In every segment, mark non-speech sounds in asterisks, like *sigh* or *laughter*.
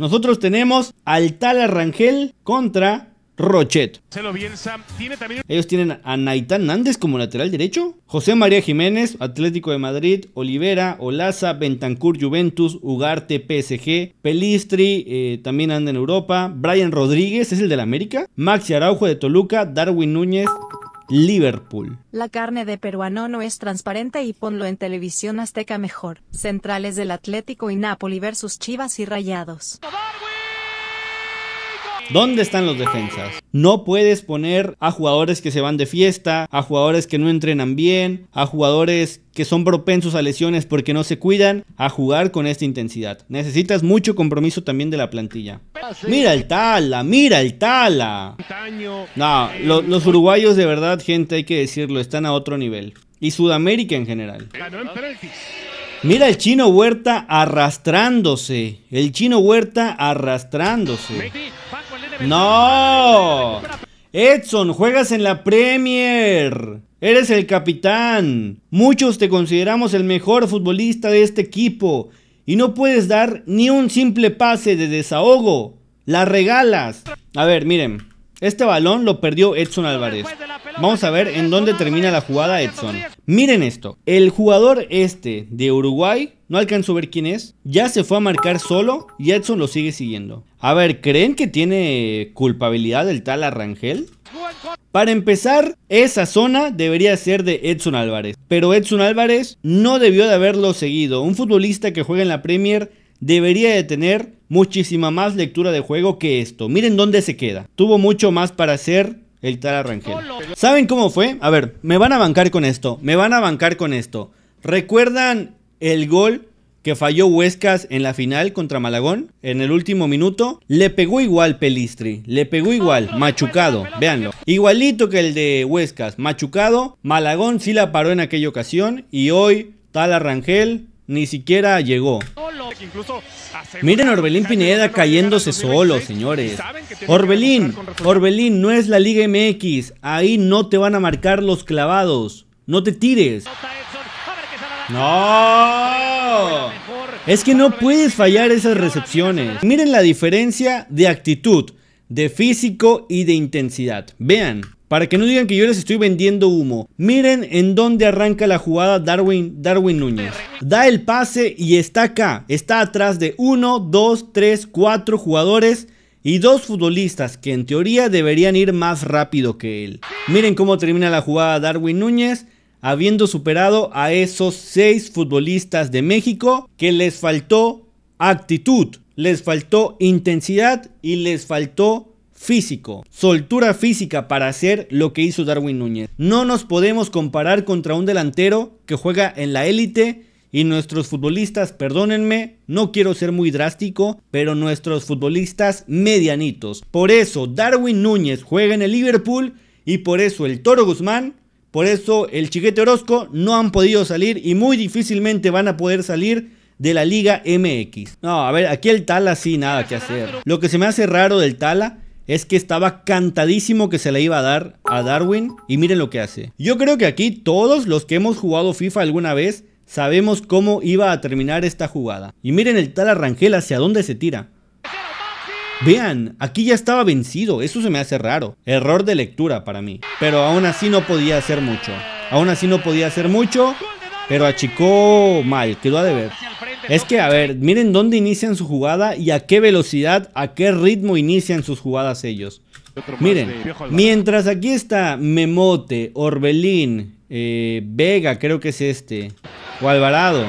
Nosotros tenemos al tal Rangel contra Rochet. Ellos tienen a Naitán Nández como lateral derecho. José María Jiménez, Atlético de Madrid, Olivera, Olaza, Bentancur, Juventus, Ugarte, PSG, Pelistri, eh, también anda en Europa. Brian Rodríguez es el la América. Maxi Araujo de Toluca, Darwin Núñez, Liverpool. La carne de peruano no es transparente y ponlo en televisión azteca mejor. Centrales del Atlético y Napoli versus Chivas y Rayados. ¿Dónde están los defensas? No puedes poner a jugadores que se van de fiesta, a jugadores que no entrenan bien, a jugadores que son propensos a lesiones porque no se cuidan, a jugar con esta intensidad. Necesitas mucho compromiso también de la plantilla. Mira el tala, mira el tala. No, los uruguayos de verdad, gente, hay que decirlo, están a otro nivel. Y Sudamérica en general. Mira el chino Huerta arrastrándose. El chino Huerta arrastrándose. ¡No! Edson, juegas en la Premier. Eres el capitán. Muchos te consideramos el mejor futbolista de este equipo. Y no puedes dar ni un simple pase de desahogo. La regalas. A ver, miren. Este balón lo perdió Edson Álvarez. Vamos a ver en dónde termina la jugada Edson. Miren esto. El jugador este de Uruguay no alcanzó a ver quién es. Ya se fue a marcar solo y Edson lo sigue siguiendo. A ver, ¿creen que tiene culpabilidad el tal Arrangel? Para empezar, esa zona debería ser de Edson Álvarez, pero Edson Álvarez no debió de haberlo seguido. Un futbolista que juega en la Premier debería de tener muchísima más lectura de juego que esto. Miren dónde se queda. Tuvo mucho más para hacer el tal Arrangel. ¿Saben cómo fue? A ver, me van a bancar con esto, me van a bancar con esto. ¿Recuerdan el gol que falló Huescas en la final contra Malagón en el último minuto. Le pegó igual Pelistri, le pegó igual, machucado, véanlo. Igualito que el de Huescas, machucado. Malagón sí la paró en aquella ocasión y hoy tal Arrangel ni siquiera llegó. Miren Orbelín Pineda cayéndose solo, señores. Orbelín, Orbelín no es la Liga MX, ahí no te van a marcar los clavados. No te tires. No. Es que no puedes fallar esas recepciones. Miren la diferencia de actitud, de físico y de intensidad. Vean. Para que no digan que yo les estoy vendiendo humo. Miren en dónde arranca la jugada Darwin, Darwin Núñez. Da el pase y está acá. Está atrás de 1, 2, 3, 4 jugadores y dos futbolistas que en teoría deberían ir más rápido que él. Miren cómo termina la jugada Darwin Núñez habiendo superado a esos seis futbolistas de México que les faltó actitud, les faltó intensidad y les faltó físico, soltura física para hacer lo que hizo Darwin Núñez. No nos podemos comparar contra un delantero que juega en la élite y nuestros futbolistas, perdónenme, no quiero ser muy drástico, pero nuestros futbolistas medianitos. Por eso Darwin Núñez juega en el Liverpool y por eso el Toro Guzmán por eso el Chiquete Orozco no han podido salir y muy difícilmente van a poder salir de la Liga MX. No, a ver, aquí el Tala sí, nada que hacer. Lo que se me hace raro del Tala es que estaba cantadísimo que se le iba a dar a Darwin y miren lo que hace. Yo creo que aquí todos los que hemos jugado FIFA alguna vez sabemos cómo iba a terminar esta jugada. Y miren el Tala Rangel hacia dónde se tira. Vean, aquí ya estaba vencido, eso se me hace raro. Error de lectura para mí. Pero aún así no podía hacer mucho. Aún así no podía hacer mucho, pero achicó mal, quedó a deber. Es que, a ver, miren dónde inician su jugada y a qué velocidad, a qué ritmo inician sus jugadas ellos. Miren, mientras aquí está Memote, Orbelín, eh, Vega, creo que es este, o Alvarado.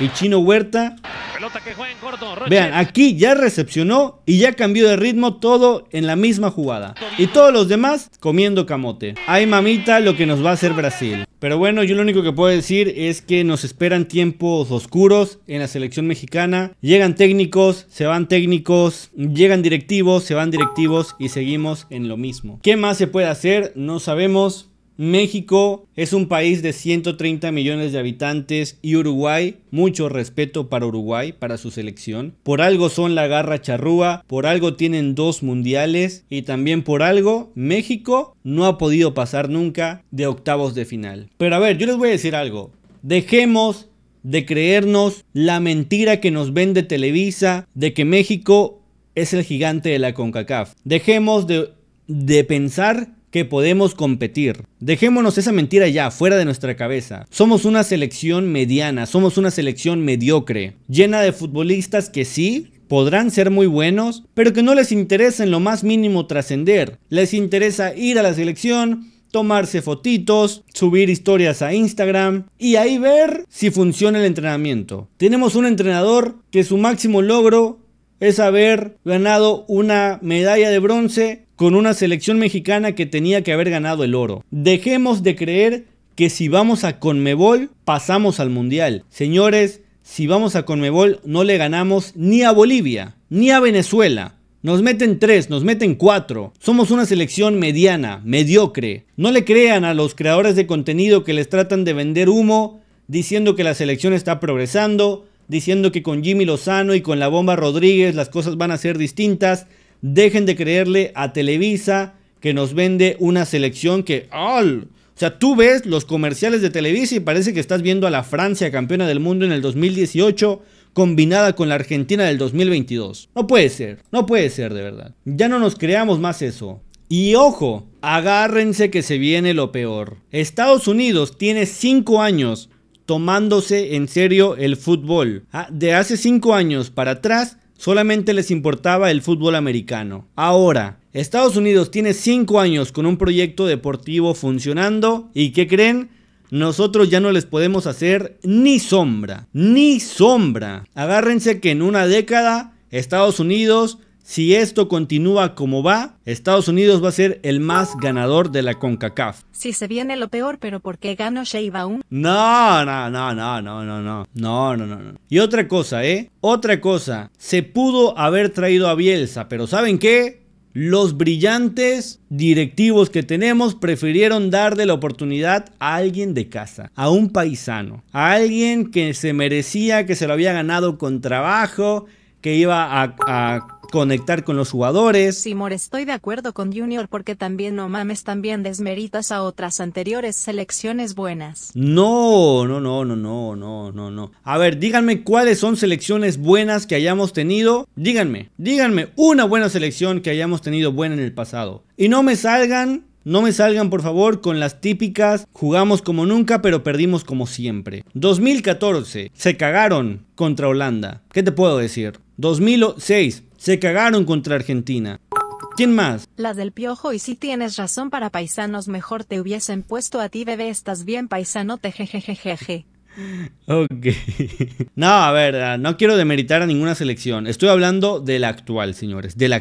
Y Chino Huerta. Pelota que juega en corto. Vean, aquí ya recepcionó y ya cambió de ritmo todo en la misma jugada. Y todos los demás comiendo camote. Ay mamita lo que nos va a hacer Brasil. Pero bueno, yo lo único que puedo decir es que nos esperan tiempos oscuros en la selección mexicana. Llegan técnicos, se van técnicos, llegan directivos, se van directivos y seguimos en lo mismo. ¿Qué más se puede hacer? No sabemos. México es un país de 130 millones de habitantes y Uruguay, mucho respeto para Uruguay, para su selección. Por algo son la garra charrúa, por algo tienen dos mundiales y también por algo México no ha podido pasar nunca de octavos de final. Pero a ver, yo les voy a decir algo. Dejemos de creernos la mentira que nos vende Televisa de que México es el gigante de la CONCACAF. Dejemos de, de pensar que podemos competir. Dejémonos esa mentira ya, fuera de nuestra cabeza. Somos una selección mediana, somos una selección mediocre, llena de futbolistas que sí, podrán ser muy buenos, pero que no les interesa en lo más mínimo trascender. Les interesa ir a la selección, tomarse fotitos, subir historias a Instagram y ahí ver si funciona el entrenamiento. Tenemos un entrenador que su máximo logro es haber ganado una medalla de bronce con una selección mexicana que tenía que haber ganado el oro. Dejemos de creer que si vamos a Conmebol, pasamos al Mundial. Señores, si vamos a Conmebol, no le ganamos ni a Bolivia, ni a Venezuela. Nos meten tres, nos meten cuatro. Somos una selección mediana, mediocre. No le crean a los creadores de contenido que les tratan de vender humo diciendo que la selección está progresando, diciendo que con Jimmy Lozano y con la bomba Rodríguez las cosas van a ser distintas. Dejen de creerle a Televisa que nos vende una selección que... Oh, o sea, tú ves los comerciales de Televisa y parece que estás viendo a la Francia campeona del mundo en el 2018 combinada con la Argentina del 2022. No puede ser, no puede ser de verdad. Ya no nos creamos más eso. Y ojo, agárrense que se viene lo peor. Estados Unidos tiene 5 años tomándose en serio el fútbol. Ah, de hace 5 años para atrás Solamente les importaba el fútbol americano. Ahora, Estados Unidos tiene 5 años con un proyecto deportivo funcionando y ¿qué creen? Nosotros ya no les podemos hacer ni sombra, ni sombra. Agárrense que en una década Estados Unidos si esto continúa como va, Estados Unidos va a ser el más ganador de la CONCACAF. Si se viene lo peor, pero ¿por qué ganó Shea un? No, no, no, no, no, no, no, no, no, no. Y otra cosa, ¿eh? Otra cosa. Se pudo haber traído a Bielsa, pero ¿saben qué? Los brillantes directivos que tenemos prefirieron darle la oportunidad a alguien de casa, a un paisano, a alguien que se merecía, que se lo había ganado con trabajo, que iba a conectar con los jugadores. Simor, estoy de acuerdo con Junior porque también no mames, también desmeritas a otras anteriores selecciones buenas. No, no, no, no, no, no, no, no. A ver, díganme cuáles son selecciones buenas que hayamos tenido. Díganme, díganme una buena selección que hayamos tenido buena en el pasado. Y no me salgan no me salgan por favor con las típicas, jugamos como nunca pero perdimos como siempre. 2014, se cagaron contra Holanda. ¿Qué te puedo decir? 2006, se cagaron contra Argentina. ¿Quién más? La del piojo y si tienes razón para paisanos mejor te hubiesen puesto a ti bebé estás bien paisano te jejejejeje. Ok. *laughs* No, a ver, no quiero demeritar a ninguna selección. Estoy hablando de la actual, señores. De la